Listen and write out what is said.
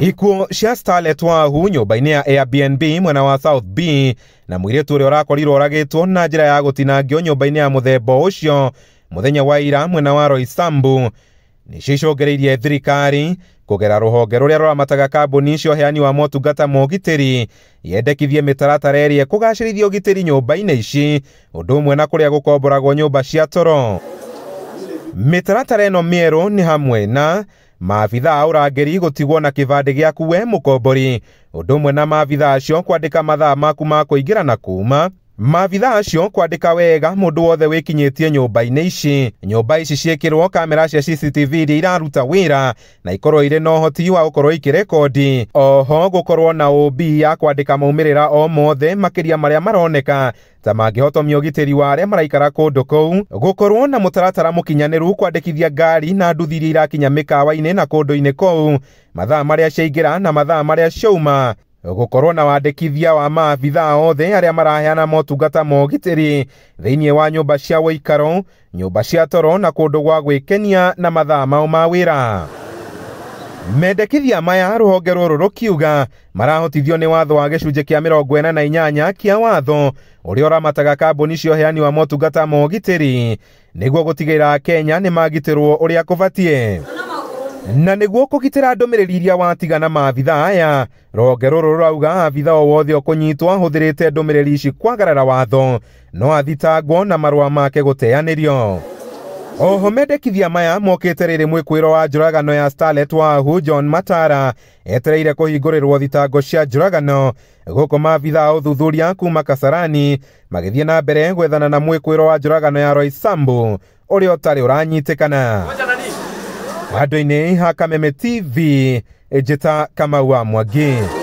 ikuo cia starletwo hunyu baini ya airbnb mwena wa south b na mwiritu uria urakorirwo uragitwo na njira ya gutinangio nyumba-ini ya muthemba ucio muthenya wa ira mwena wa roisambu nicio icũngĩrĩirie thirikari kũgera rũhonge rũrĩa rũramataga kambuni icio heani wa motungata ma ũgitĩri yendekithie mĩtaratara ĩrĩa kũgacĩrithia ũgitĩri nyũmba-inĩ ici ũndũ ũmwe na kũrĩa gũkomboragwo nyũmba cia toro mĩtaratara ĩno mĩerũ nĩ hamwe na maabithaa a ũrangĩri gũtigwo na kĩbandĩ gĩaku we mũkombori ũndũ ũmwe na maabithaa acio kwandĩka mathaa maku ma kũingĩra na kuuma mavitha acio kwandĩka wega mũndũ wothe wĩkinyĩtie nyũmba-inĩ ici nyũmba ici ciĩkĩrũo kamera cia cctv iria iraruta wĩra na ikorũo irĩ na ũhoti wa gũkorwo ikĩrekondi oho gũkorũo na ũb ya kwandĩka maumĩrĩra o mothe makĩria marĩa maroneka ta mangĩhotomia ũgitĩri wa arĩa maraikara kũndũ kũu gũkorũo na mũtaratara mũkinyanĩru kwandĩkithia ngari na nduthi iria irakinya mĩkawa-inĩ na kũndũ-inĩ kũu mathaa marĩa ciaingĩra na mathaa marĩa ciouma gũkorũo na wandĩkithia wa maabithaa othe arĩa maraheana motungata ma ũgitĩri thĩinĩ wa nyũmba cia ũikaro nyũmba cia toro na kũndũ gwa gwĩkenia na mathaa mao ma wĩra mendekithia maya rũhonge rũrũ rũkiuga marahotithio nĩ watho wa gĩcunjĩ kĩa mĩrongo ĩna na inyanya kĩa watho ũrĩa ũramataga kambuni cia ũheani wa motungata ma ũgitĩri nĩguo gũtigĩrĩra kenya nĩ magitĩrũo ũrĩa kũbatiĩ na niguo kugitira ndumiriri iria watigana maabitha aya ronge rũrũ rũrauga abitha o wothe ũkũnyitwo ahũthĩrĩte ndumiriri ici kwagarara watho no athitangwo na marũa make gũteanĩrio oho mendekithia maya mokĩte rĩrĩ mwĩkwĩro wa njũragano ya starlet hu john matara etereire kũhingũrĩrwo thitango cia njũragano gũkũ maabitha a ũthuthuria kuuma kasarani magĩthiĩ na mbere gwethana na mwĩkwĩro wa njũragano ya roisambu ũrĩa ũtarĩ ũranyitĩkana Wadwa-inĩ hakame TV Ejeta Kamau wa Mwangi